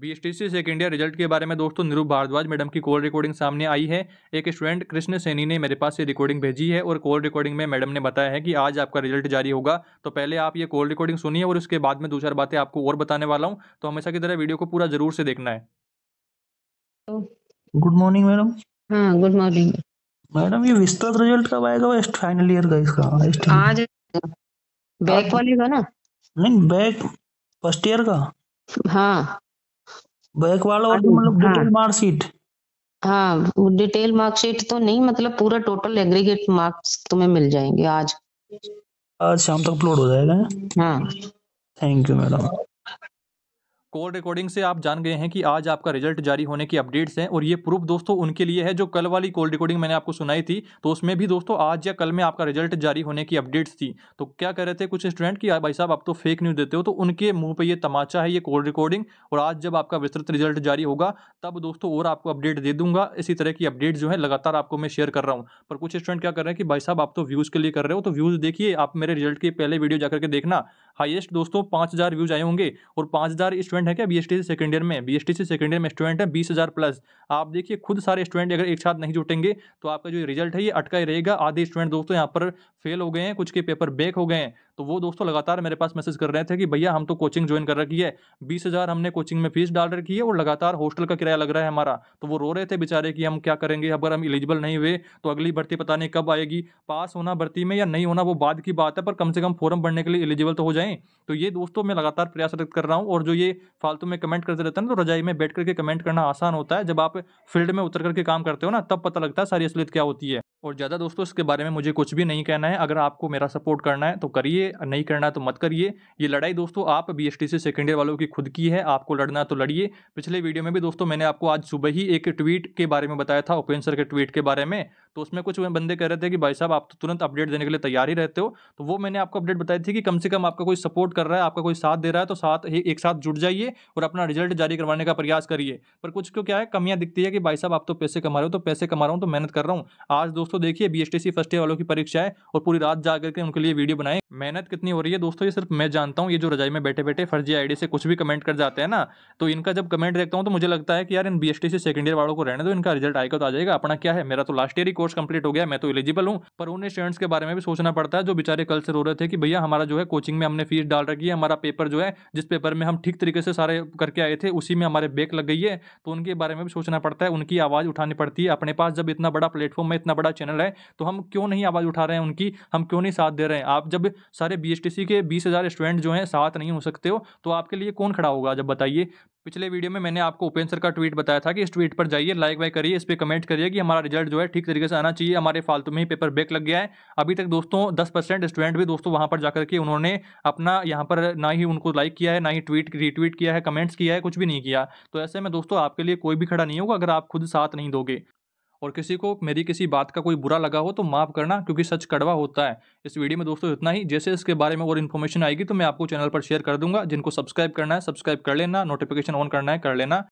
BSTC सेक India result के बारे में दोस्तों निरूप भारद्वाज मैडम की कॉल रिकॉर्डिंग सामने आई है एक स्टूडेंट कृष्ण सैनी ने मेरे पास ये रिकॉर्डिंग भेजी है और कॉल रिकॉर्डिंग में मैडम ने बताया है कि आज आपका रिजल्ट जारी होगा तो पहले आप ये कॉल रिकॉर्डिंग सुनिए और उसके बाद में दो चार बातें आपको और बताने वाला हूँ तो हमेशा की तरह वीडियो को पूरा जरूर से देखना है गुड मॉर्निंग मैडम हाँ गुड मॉर्निंग मैडम ये विस्तृत रिजल्ट कब आएगा फाइनल ईयर का इसका आज बैक वाले का ना नहीं बैक फर्स्ट ईयर का हाँ बैक वाला और हाँ, मतलब डिटेल मार्कशीट हाँ डिटेल मार्कशीट हाँ, तो नहीं मतलब पूरा टोटल एग्रीगेट मार्क्स तुम्हें मिल जाएंगे आज आज शाम तक अपलोड हो जाएगा हाँ thank you madam code recording से आप जान गए हैं कि आज आपका रिजल्ट जारी होने की अपडेट्स हैं और ये प्रूफ दोस्तों उनके लिए है जो कल वाली कॉल रिकॉर्डिंग मैंने आपको सुनाई थी तो उसमें भी दोस्तों आज या कल में आपका रिजल्ट जारी होने की अपडेट्स थी तो क्या कह रहे थे कुछ स्टूडेंट कि भाई साहब आप तो फेक न्यूज़ देते हो तो उनके मुंह पर यह तमाचा है ये कॉल रिकॉर्डिंग और आज जब आपका विस्तृत रिजल्ट जारी होगा तब दोस्तों और आपको अपडेट दे दूंगा इसी तरह की अपडेट जो है लगातार आपको मैं शेयर कर रहा हूँ पर कुछ स्टूडेंट क्या कर रहे हैं कि भाई साहब आप तो व्यूज़ के लिए कर रहे हो तो व्यूज़ देखिए आप मेरे रिजल्ट के पहले वीडियो जाकर के देखना हाइएस्ट दोस्तों पाँच व्यूज़ आए होंगे और पाँच स्टूडेंट स्टूडेंट है क्या बी से सेकंड ईयर में बी से सेकंड ईयर में स्टूडेंट है बीस हज़ार प्लस आप देखिए खुद सारे स्टूडेंट अगर एक साथ नहीं जुटेंगे तो आपका जो रिजल्ट है ये अटका ही रहेगा आधे स्टूडेंट दोस्तों यहाँ पर फेल हो गए हैं कुछ के पेपर बेक हो गए हैं तो वो दोस्तों लगातार मेरे पास मैसेज कर रहे थे कि भैया हम तो कोचिंग ज्वाइन कर रखी है बीस हज़ार हमने कोचिंग में फीस डाल रखी है और लगातार हॉस्टल का किराया लग रहा है हमारा तो वो रो रहे थे बेचारे कि हम क्या करेंगे अगर हम एलिजिबल नहीं हुए तो अगली भर्ती पता नहीं कब आएगी पास होना भर्ती में या नहीं होना वो बाद की बात है पर कम से कम फॉर्म भरने के लिए एलिजिबल तो हो जाएँ तो ये दोस्तों मैं लगातार प्रयासरत कर रहा हूँ और जो ये फालतू में कमेंट करते रहते हैं ना तो रजाई में बैठ करके कमेंट करना आसान होता है जब आप फील्ड में उतर करके काम करते हो ना तब पता लगता है सारी असलियत क्या होती है और ज़्यादा दोस्तों इसके बारे में मुझे कुछ भी नहीं कहना है अगर आपको मेरा सपोर्ट करना है तो करिए नहीं करना है तो मत करिए ये लड़ाई दोस्तों आप बी एस टी से सेकेंड ईयर वालों की खुद की है आपको लड़ना तो लड़िए पिछले वीडियो में भी दोस्तों मैंने आपको आज सुबह ही एक ट्वीट के बारे में बताया था उपेंद्र सर के ट्वीट के बारे में तो उसमें कुछ बंदे कह रहे थे कि भाई साहब आप तो तुरंत अपडेट देने के लिए तैयार ही रहते हो तो वो मैंने आपको अपडेट बताई थी कि कम से कम आपका कोई सपोर्ट कर रहा है आपका कोई साथ दे रहा है तो साथ एक साथ जुट जाइए और अपना रिजल्ट जारी करवाने का प्रयास करिए पर कुछ को क्या है कमियाँ दिखती है कि भाई साहब आप तो पैसे कमा रहे हो तो पैसे कमा रहा हूँ तो मेहनत कर रहा हूँ आज दोस्तों दोस्तों देखिए बीएसटीसी फर्स्ट ईयर वालों की परीक्षा है और पूरी रात जा करके उनके लिए वीडियो बनाए मेहनत कितनी हो रही है दोस्तों ये सिर्फ मैं जानता हूँ ये जो रजाई में बैठे बैठे फर्जी आईडी से कुछ भी कमेंट कर जाते हैं ना तो इनका जब कमेंट देखता हूँ तो मुझे लगता है कि यार इन B S T second year वालों को रहने दो इनका रिजल्ट आएगा तो आ जाएगा अपना क्या है मेरा तो लास्ट ईयर ही कोर्स कंप्लीट हो गया मैं तो एलिजिबल हूँ पर उन स्टूडेंट्स के बारे में भी सोचना पड़ता है जो बेचारे कल से रो रहे थे कि भैया हमारा जो है कोचिंग में हमने फीस डाल रखी है हमारा पेपर जो है जिस पेपर में हम ठीक तरीके से सारे करके आए थे उसी में हमारे बेक लग गई है तो उनके बारे में भी सोचना पड़ता है उनकी आवाज़ उठानी पड़ती है अपने पास जब इतना बड़ा प्लेटफॉर्म है इतना बड़ा चैनल है तो हम क्यों नहीं आवाज़ उठा रहे हैं उनकी हम क्यों नहीं साथ दे रहे हैं आप जब सारे बी के बीस स्टूडेंट जो हैं साथ नहीं हो सकते हो तो आपके लिए कौन खड़ा होगा जब बताइए पिछले वीडियो में मैंने आपको उपेंद्र सर का ट्वीट बताया था कि इस ट्वीट पर जाइए लाइक वाइक करिए इस पर कमेंट करिए कि हमारा रिजल्ट जो है ठीक तरीके से आना चाहिए हमारे फालतू में ही पेपर ब्रेक लग गया है अभी तक दोस्तों दस परसेंट स्टूडेंट भी दोस्तों वहां पर जाकर के उन्होंने अपना यहाँ पर ना ही उनको लाइक किया है ना ही ट्वीट रीट्वीट किया है कमेंट्स किया है कुछ भी नहीं किया तो ऐसे में दोस्तों आपके लिए कोई भी खड़ा नहीं होगा अगर आप खुद साथ नहीं दोगे और किसी को मेरी किसी बात का कोई बुरा लगा हो तो माफ़ करना क्योंकि सच कड़वा होता है इस वीडियो में दोस्तों इतना ही जैसे इसके बारे में और इन्फॉर्मेशन आएगी तो मैं आपको चैनल पर शेयर कर दूंगा जिनको सब्सक्राइब करना है सब्सक्राइब कर लेना नोटिफिकेशन ऑन करना है कर लेना